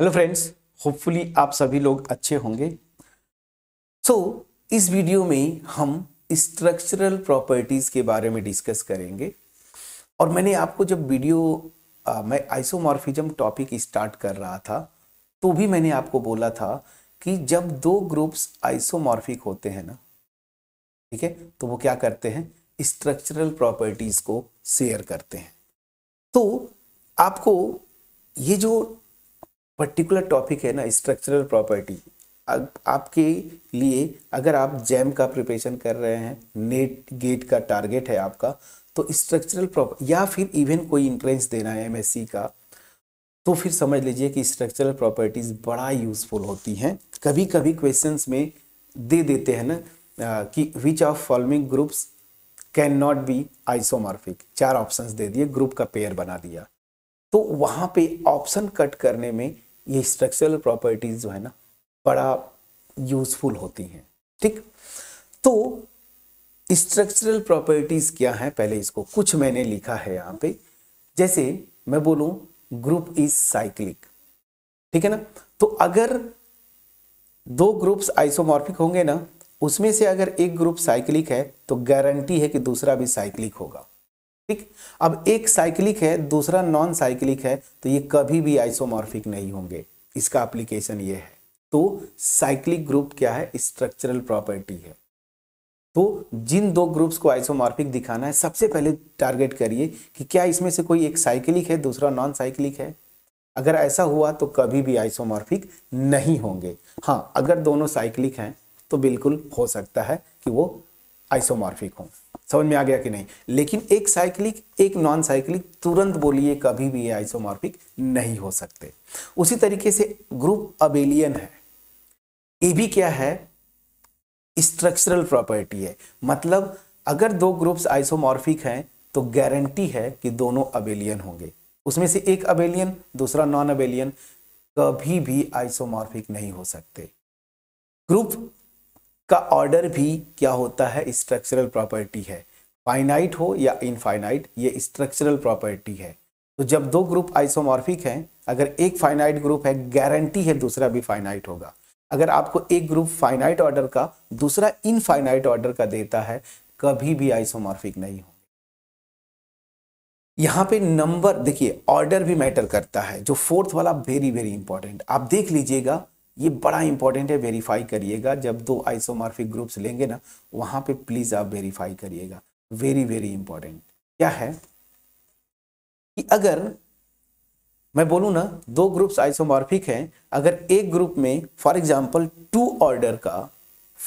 hello friends hopefully आप सभी लोग अच्छे होंगे सो so, इस वीडियो में हम स्ट्रक्चरल प्रॉपर्टीज़ के बारे में डिस्कस करेंगे और मैंने आपको जब वीडियो आ, मैं आइसोमॉर्फिज्म टॉपिक स्टार्ट कर रहा था तो भी मैंने आपको बोला था कि जब दो ग्रुप्स आइसोमॉर्फिक होते हैं ना ठीक है तो वो क्या करते हैं स्ट्रक्चरल प्रॉपर्टीज़ को शेयर करते हैं तो आपको ये जो पर्टिकुलर टॉपिक है ना स्ट्रक्चरल प्रॉपर्टी आपके लिए अगर आप जैम का प्रिपरेशन कर रहे हैं नेट गेट का टारगेट है आपका तो स्ट्रक्चरल प्रॉपर या फिर इवन कोई इंट्रेंस देना है एमएससी का तो फिर समझ लीजिए कि स्ट्रक्चरल प्रॉपर्टीज़ बड़ा यूज़फुल होती हैं कभी कभी क्वेश्चंस में दे देते हैं ना कि which of following groups can not be isomorphic चार ऑप्शंस दे दिए ग्रुप का पेयर बना दिया तो वहाँ पे ऑप्शन कट करने में ये स्ट्रक्चरल प्रॉपर्टीज जो है ना बड़ा यूजफुल होती हैं ठीक तो स्ट्रक्चरल प्रॉपर्टीज क्या है पहले इसको कुछ मैंने लिखा है यहाँ पे जैसे मैं बोलूँ ग्रुप इज साइक्लिक ठीक है ना तो अगर दो ग्रुप्स आइसोमॉर्फिक होंगे ना उसमें से अगर एक ग्रुप साइक्लिक है तो गारंटी है कि दूसरा भी साइक्लिक होगा ठीक अब एक साइक्लिक है दूसरा नॉन साइक्लिक है तो ये कभी भी आइसोमॉर्फिक नहीं होंगे इसका एप्लीकेशन ये है तो साइक्लिक ग्रुप क्या है स्ट्रक्चरल प्रॉपर्टी है तो जिन दो ग्रुप्स को आइसोमॉर्फिक दिखाना है सबसे पहले टारगेट करिए कि क्या इसमें से कोई एक साइक्लिक है दूसरा नॉन साइक्लिक है अगर ऐसा हुआ तो कभी भी आइसोमॉर्फिक नहीं होंगे हाँ अगर दोनों साइक्लिक हैं तो बिल्कुल हो सकता है कि वो आइसोमॉर्फिक होंगे समझ में आ गया कि नहीं लेकिन एक साइक्लिक एक नॉन साइक्लिक तुरंत बोलिए कभी भी ये आइसोमॉर्फिक नहीं हो सकते उसी तरीके से ग्रुप अबेलियन है ये भी क्या है स्ट्रक्चरल प्रॉपर्टी है मतलब अगर दो ग्रुप्स आइसोमॉर्फिक हैं तो गारंटी है कि दोनों अबेलियन होंगे उसमें से एक अबेलियन दूसरा नॉन अबेलियन कभी भी आइसोमॉर्फिक नहीं हो सकते ग्रुप का ऑर्डर भी क्या होता है स्ट्रक्चरल प्रॉपर्टी है फाइनाइट हो या इनफाइनाइट ये स्ट्रक्चरल प्रॉपर्टी है तो जब दो ग्रुप आइसोमॉर्फिक हैं अगर एक फाइनाइट ग्रुप है गारंटी है दूसरा भी फाइनाइट होगा अगर आपको एक ग्रुप फाइनाइट ऑर्डर का दूसरा इनफाइनाइट ऑर्डर का देता है कभी भी आइसोमॉर्फिक नहीं होंगे यहाँ पे नंबर देखिए ऑर्डर भी मैटर करता है जो फोर्थ वाला वेरी वेरी इंपॉर्टेंट आप देख लीजिएगा ये बड़ा इंपॉर्टेंट है वेरीफाई करिएगा जब दो आइसोमार्फिक ग्रुप्स लेंगे ना वहां पे प्लीज़ आप वेरीफाई करिएगा वेरी वेरी इंपॉर्टेंट क्या है कि अगर मैं बोलूँ ना दो ग्रुप्स आइसोमार्फिक हैं अगर एक ग्रुप में फॉर एग्जाम्पल टू ऑर्डर का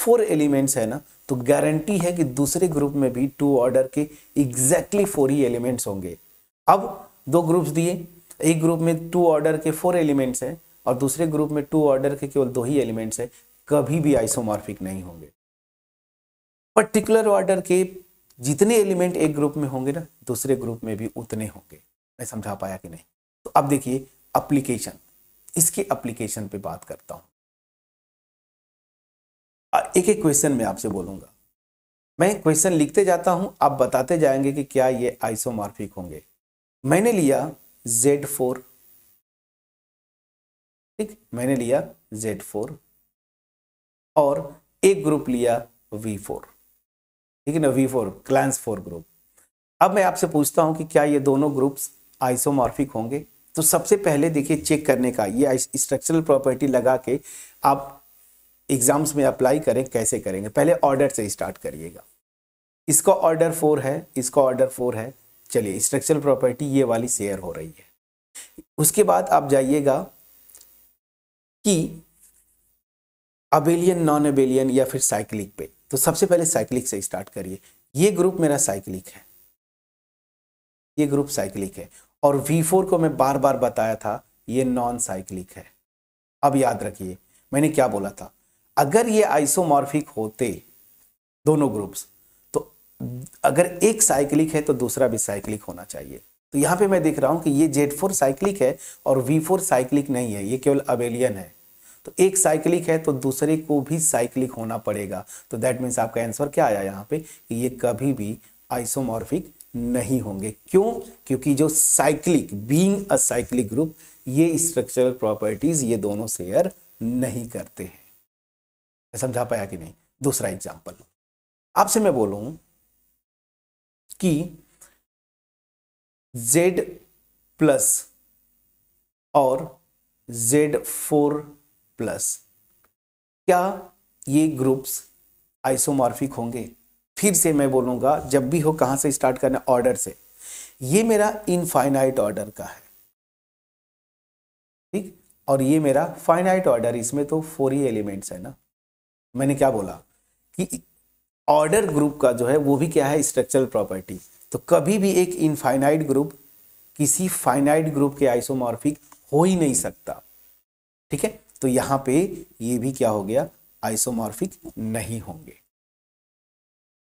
फोर एलिमेंट्स है ना तो गारंटी है कि दूसरे ग्रुप में भी टू ऑर्डर के एग्जैक्टली फोर ही एलिमेंट्स होंगे अब दो ग्रुप्स दिए एक ग्रुप में टू ऑर्डर के फोर एलिमेंट्स हैं और दूसरे ग्रुप में टू ऑर्डर के केवल दो ही एलिमेंट्स हैं कभी भी आइसोमॉर्फिक नहीं होंगे पर्टिकुलर ऑर्डर के जितने एलिमेंट एक ग्रुप में होंगे ना दूसरे ग्रुप में भी उतने होंगे मैं समझा पाया कि नहीं तो अब देखिए अप्लीकेशन इसके अप्लीकेशन पे बात करता हूं एक एक क्वेश्चन में आपसे बोलूंगा मैं क्वेश्चन लिखते जाता हूं आप बताते जाएंगे कि क्या ये आइसोमार्फिक होंगे मैंने लिया जेड फोर ठीक मैंने लिया जेड फोर और एक ग्रुप लिया वी फोर ठीक है ना V four Klein's four group अब मैं आपसे पूछता हूं कि क्या ये दोनों ग्रुप्स आइसोमॉर्फिक होंगे तो सबसे पहले देखिए चेक करने का ये स्ट्रक्चरल प्रॉपर्टी लगा के आप एग्जाम्स में अप्लाई करें कैसे करेंगे पहले ऑर्डर से स्टार्ट करिएगा इसका ऑर्डर फोर है इसका ऑर्डर फोर है चलिए स्ट्रक्चरल प्रॉपर्टी ये वाली शेयर हो रही है उसके बाद आप जाइएगा कि अबेलियन नॉन अबेलियन या फिर साइक्लिक पे तो सबसे पहले साइक्लिक से स्टार्ट करिए ये ग्रुप मेरा साइक्लिक है ये ग्रुप साइक्लिक है और V4 को मैं बार बार बताया था ये नॉन साइक्लिक है अब याद रखिए मैंने क्या बोला था अगर ये आइसोमॉर्फिक होते दोनों ग्रुप्स तो अगर एक साइक्लिक है तो दूसरा भी साइक्लिक होना चाहिए तो यहाँ पे मैं देख रहा हूँ कि ये जेड फोर साइक्लिक है और वी फोर साइक्लिक नहीं है ये केवल अबेलियन है तो एक साइक्लिक है तो दूसरे को भी साइक्लिक होना पड़ेगा तो दैट मीन्स आपका आंसर क्या आया यहाँ पे कि ये कभी भी आइसोमॉर्फिक नहीं होंगे क्यों क्योंकि जो cyclic being a cyclic group ये स्ट्रक्चरल प्रॉपर्टीज ये दोनों शेयर नहीं करते हैं समझा पाया कि नहीं दूसरा एग्जाम्पल आपसे मैं बोलूं कि जेड प्लस और जेड फोर प्लस क्या ये ग्रुप्स आइसोमॉर्फिक होंगे फिर से मैं बोलूंगा जब भी हो कहां से स्टार्ट करना ऑर्डर से ये मेरा इनफाइनाइट ऑर्डर का है ठीक और ये मेरा फाइनाइट ऑर्डर इसमें तो फोर ही एलिमेंट्स है ना मैंने क्या बोला कि ऑर्डर ग्रुप का जो है वो भी क्या है स्ट्रक्चरल प्रॉपर्टी तो कभी भी एक इनफाइनाइट ग्रुप किसी फाइनाइट ग्रुप के आइसोमॉर्फिक हो ही नहीं सकता ठीक है तो यहां पे ये भी क्या हो गया आइसोमॉर्फिक नहीं होंगे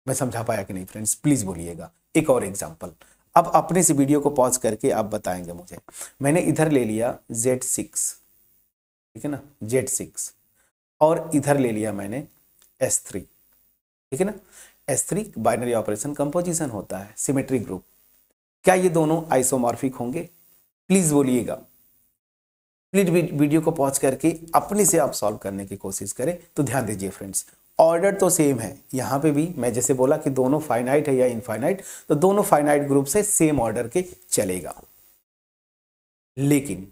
मैं समझा पाया कि नहीं फ्रेंड्स प्लीज बोलिएगा एक और एग्जाम्पल अब अपने से वीडियो को पॉज करके आप बताएंगे मुझे मैंने इधर ले लिया जेड सिक्स ठीक है ना जेड सिक्स और इधर ले लिया मैंने एस थ्री ठीक है ना S three binary operation composition होता है सिमेट्री ग्रुप क्या ये दोनों आइसोमॉर्फिक होंगे प्लीज़ बोलिएगा प्लीज वीडियो को पॉज करके अपने से आप सॉल्व करने की कोशिश करें तो ध्यान दीजिए फ्रेंड्स ऑर्डर तो सेम है यहाँ पे भी मैं जैसे बोला कि दोनों फाइनाइट है या इनफाइनाइट तो दोनों फाइनाइट ग्रुप से सेम ऑर्डर के चलेगा लेकिन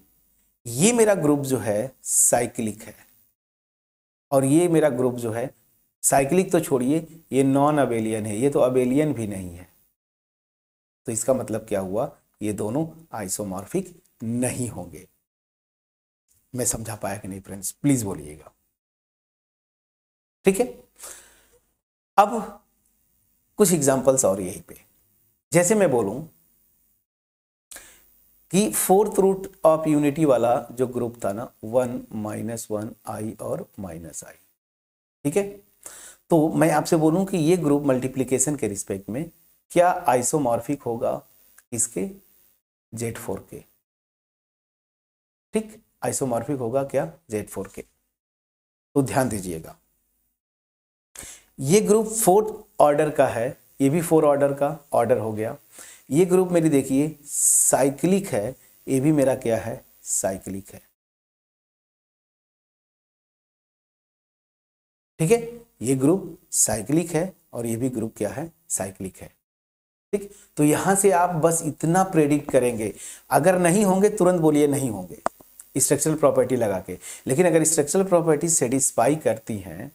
ये मेरा ग्रुप जो है साइक्लिक है और ये मेरा ग्रुप जो है साइक्लिक तो छोड़िए ये नॉन अबेलियन है ये तो अबेलियन भी नहीं है तो इसका मतलब क्या हुआ ये दोनों आइसोमॉर्फिक नहीं होंगे मैं समझा पाया कि नहीं फ्रेंड्स प्लीज बोलिएगा ठीक है अब कुछ एग्जाम्पल्स और यहीं पे जैसे मैं बोलूं कि फोर्थ रूट ऑफ यूनिटी वाला जो ग्रुप था ना वन माइनस वन आई और माइनस आई ठीक है तो मैं आपसे बोलूं कि ये ग्रुप मल्टीप्लीकेशन के रिस्पेक्ट में क्या आइसोमॉर्फिक होगा इसके जेड फोर के ठीक आइसोमॉर्फिक होगा क्या जेड फोर के तो ध्यान दीजिएगा ये ग्रुप फोर्थ ऑर्डर का है ये भी फोर ऑर्डर का ऑर्डर हो गया ये ग्रुप मेरी देखिए साइक्लिक है ये भी मेरा क्या है साइक्लिक है ठीक है ये ग्रुप साइक्लिक है और ये भी ग्रुप क्या है साइक्लिक है ठीक तो यहां से आप बस इतना प्रेडिक्ट करेंगे अगर नहीं होंगे तुरंत बोलिए नहीं होंगे स्ट्रक्चरल प्रॉपर्टी लगा के लेकिन अगर स्ट्रक्चरल प्रॉपर्टी सेटिस्फाई करती हैं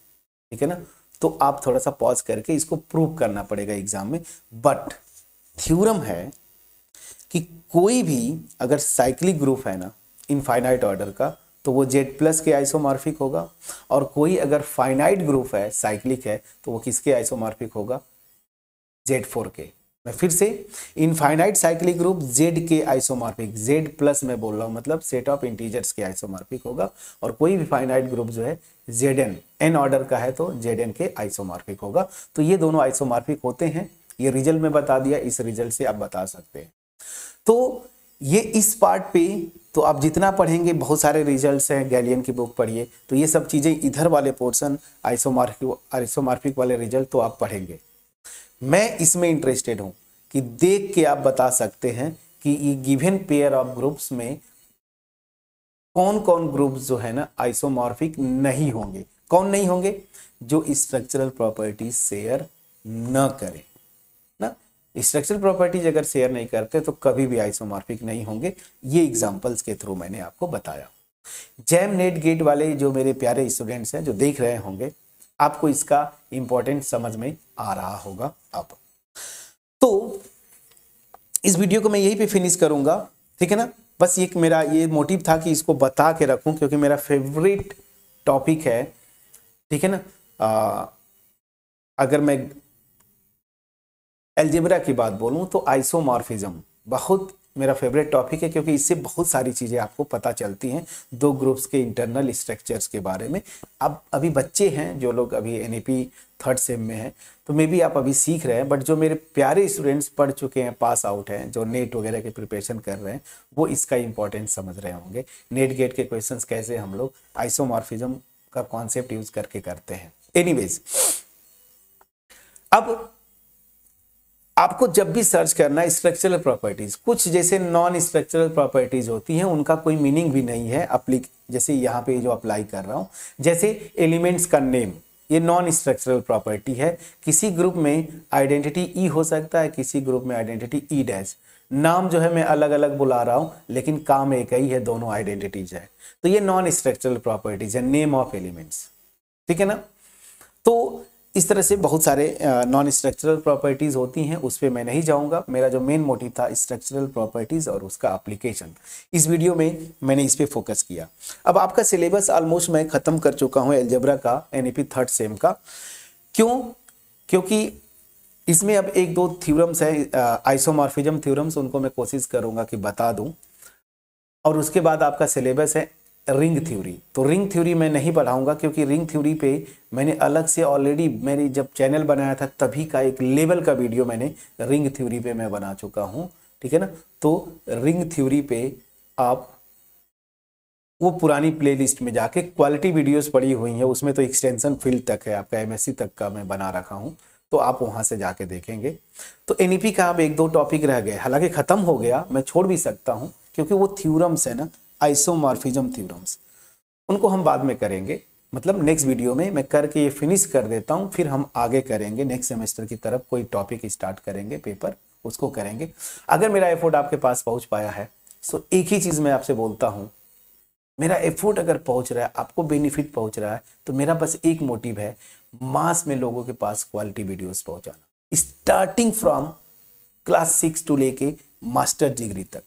ठीक है ना तो आप थोड़ा सा पॉज करके इसको प्रूव करना पड़ेगा एग्जाम में बट थ्यूरम है कि कोई भी अगर साइक्लिक ग्रुप है ना इनफाइनाइट ऑर्डर का तो वो जेड प्लस के आइसोमार्फिक होगा और कोई अगर फाइनाइट ग्रुप है साइक्लिक है तो वो किसके आइसोमार्फिक होगा जेड फोर के मैं फिर से इनफाइनाइट साइक्लिक ग्रुप जेड के आइसोमार्फिक जेड प्लस में बोल रहा हूँ मतलब सेट ऑफ इंटीजर्स के आइसोमार्फिक होगा और कोई भी फाइनाइट ग्रुप जो है जेड एन एन ऑर्डर का है तो जेड एन के आइसोमार्फिक होगा तो ये दोनों आइसोमार्फिक होते हैं ये रिजल्ट में बता दिया इस रिजल्ट से आप बता सकते हैं तो ये इस पार्ट पे तो आप जितना पढ़ेंगे बहुत सारे रिजल्ट्स हैं गैलियन की बुक पढ़िए तो ये सब चीज़ें इधर वाले पोर्सन आइसोमार्फिक आइसोमार्फिक वाले रिजल्ट तो आप पढ़ेंगे मैं इसमें इंटरेस्टेड हूँ कि देख के आप बता सकते हैं कि ये गिवन पेयर ऑफ ग्रुप्स में कौन कौन ग्रुप्स जो है ना आइसोमार्फिक नहीं होंगे कौन नहीं होंगे जो स्ट्रक्चरल प्रॉपर्टी शेयर न करें स्ट्रक्चरल प्रॉपर्टीज अगर शेयर नहीं करते तो कभी भी आइसोमार्फिक नहीं होंगे ये एग्जाम्पल्स के थ्रू मैंने आपको बताया जैम नेट गेट वाले जो मेरे प्यारे स्टूडेंट्स हैं जो देख रहे होंगे आपको इसका इंपॉर्टेंट समझ में आ रहा होगा अब तो इस वीडियो को मैं यहीं पे फिनिश करूंगा ठीक है ना बस एक मेरा ये मोटिव था कि इसको बता के रखूं क्योंकि मेरा फेवरेट टॉपिक है ठीक है ना आ, अगर मैं एल्जेब्रा की बात बोलूँ तो आइसोमॉर्फिज्म बहुत मेरा फेवरेट टॉपिक है क्योंकि इससे बहुत सारी चीज़ें आपको पता चलती हैं दो ग्रुप्स के इंटरनल स्ट्रक्चर्स के बारे में अब अभी बच्चे हैं जो लोग अभी एन थर्ड सेम में हैं तो मे बी आप अभी सीख रहे हैं बट जो मेरे प्यारे स्टूडेंट्स पढ़ चुके हैं पास आउट हैं जो नेट वगैरह के प्रिपरेशन कर रहे हैं वो इसका इंपॉर्टेंस समझ रहे होंगे नेट गेट के क्वेश्चन कैसे हम लोग आइसोमॉर्फिज्म का कॉन्सेप्ट यूज करके करते हैं वेज अब आपको जब भी सर्च करना है स्ट्रक्चरल प्रॉपर्टीज कुछ जैसे नॉन स्ट्रक्चरल प्रॉपर्टीज होती हैं उनका कोई मीनिंग भी नहीं है अप्लिक जैसे यहाँ पे जो अप्लाई कर रहा हूँ जैसे एलिमेंट्स का नेम ये नॉन स्ट्रक्चरल प्रॉपर्टी है किसी ग्रुप में आइडेंटिटी ई e हो सकता है किसी ग्रुप में आइडेंटिटी ई डैश नाम जो है मैं अलग अलग बुला रहा हूँ लेकिन काम एक ही है दोनों आइडेंटिटीज है तो ये नॉन स्ट्रक्चरल प्रॉपर्टीज है नेम ऑफ एलिमेंट्स ठीक है ना तो इस तरह से बहुत सारे नॉन स्ट्रक्चरल प्रॉपर्टीज़ होती हैं उस पर मैं नहीं जाऊँगा मेरा जो मेन मोटिव था स्ट्रक्चरल प्रॉपर्टीज़ और उसका अप्लीकेशन इस वीडियो में मैंने इस पर फोकस किया अब आपका सिलेबस ऑलमोस्ट मैं ख़त्म कर चुका हूँ एल्जबरा का एन थर्ड सेम का क्यों क्योंकि इसमें अब एक दो थ्योरम्स हैं आइसोमॉर्फिज्म थ्योरम्स उनको मैं कोशिश करूँगा कि बता दूँ और उसके बाद आपका सिलेबस है रिंग थ्योरी तो रिंग थ्योरी मैं नहीं पढ़ाऊंगा क्योंकि रिंग थ्योरी पे मैंने अलग से ऑलरेडी मेरी जब चैनल बनाया था तभी का एक लेवल का वीडियो मैंने रिंग थ्योरी पे मैं बना चुका हूँ ठीक है ना तो रिंग थ्योरी पे आप वो पुरानी प्लेलिस्ट में जाके क्वालिटी वीडियोस पड़ी हुई हैं उसमें तो एक्सटेंशन फील्ड तक है आपका एमएससी तक का मैं बना रखा हूँ तो आप वहाँ से जाके देखेंगे तो एन का अब एक दो टॉपिक रह गए हालांकि ख़त्म हो गया मैं छोड़ भी सकता हूँ क्योंकि वो थ्यूरम्स है ना आइसोमार्फिज्म थ्योरम्स उनको हम बाद में करेंगे मतलब नेक्स्ट वीडियो में मैं करके ये फिनिश कर देता हूँ फिर हम आगे करेंगे नेक्स्ट सेमेस्टर की तरफ कोई टॉपिक स्टार्ट करेंगे पेपर उसको करेंगे अगर मेरा एफर्ट आपके पास पहुँच पाया है सो एक ही चीज़ मैं आपसे बोलता हूँ मेरा एफर्ट अगर पहुँच रहा है आपको बेनिफिट पहुँच रहा है तो मेरा बस एक मोटिव है मास में लोगों के पास क्वालिटी वीडियोस पहुँचाना starting from class six to लेके मास्टर डिग्री तक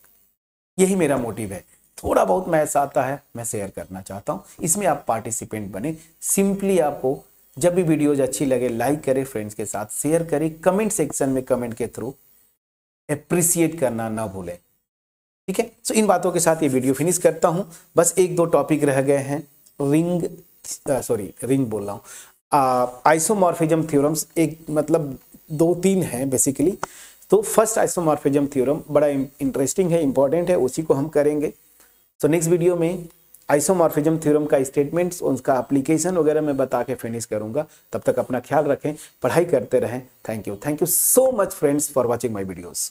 यही मेरा मोटिव है थोड़ा बहुत मैथ्स आता है मैं शेयर करना चाहता हूँ इसमें आप पार्टिसिपेंट बने सिंपली आपको जब भी वीडियोज अच्छी लगे लाइक करें फ्रेंड्स के साथ शेयर करें कमेंट सेक्शन में कमेंट के थ्रू अप्रिसिएट करना ना भूलें ठीक है सो इन बातों के साथ ये वीडियो फिनिश करता हूँ बस एक दो टॉपिक रह गए हैं रिंग सॉरी रिंग बोल रहा हूँ आइसोमॉर्फिजम uh, थ्योरम्स एक मतलब दो तीन हैं बेसिकली तो फर्स्ट आइसोमॉर्फिजम थ्योरम बड़ा इंटरेस्टिंग है इंपॉर्टेंट है उसी को हम करेंगे तो नेक्स्ट वीडियो में आइसोमॉर्फिज्म थ्योरम का स्टेटमेंट्स उनका एप्लीकेशन वगैरह मैं बता के फिनिश करूंगा तब तक अपना ख्याल रखें पढ़ाई करते रहें thank you thank you so much friends for watching my videos